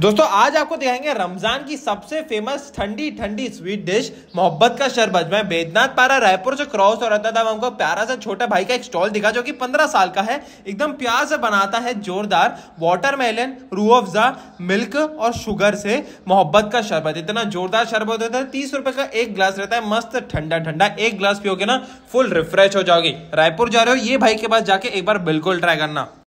दोस्तों आज आपको दिखाएंगे रमजान की सबसे फेमस ठंडी ठंडी स्वीट डिश मोहब्बत का शरबत मैं बेदनाथ पारा रायपुर से क्रॉस हो रहता था हमको प्यारा सा छोटा भाई का एक स्टॉल दिखा जो कि 15 साल का है एकदम प्यार से बनाता है जोरदार वाटरमेलन रू अफजा मिल्क और शुगर से मोहब्बत का शरबत इतना जोरदार शरबत होता है तो तीस रुपए का एक ग्लास रहता है मस्त ठंडा ठंडा एक ग्लास पियोगे ना फुल रिफ्रेश हो जाओगी रायपुर जा रहे हो ये भाई के पास जाके एक बार बिल्कुल ट्राई करना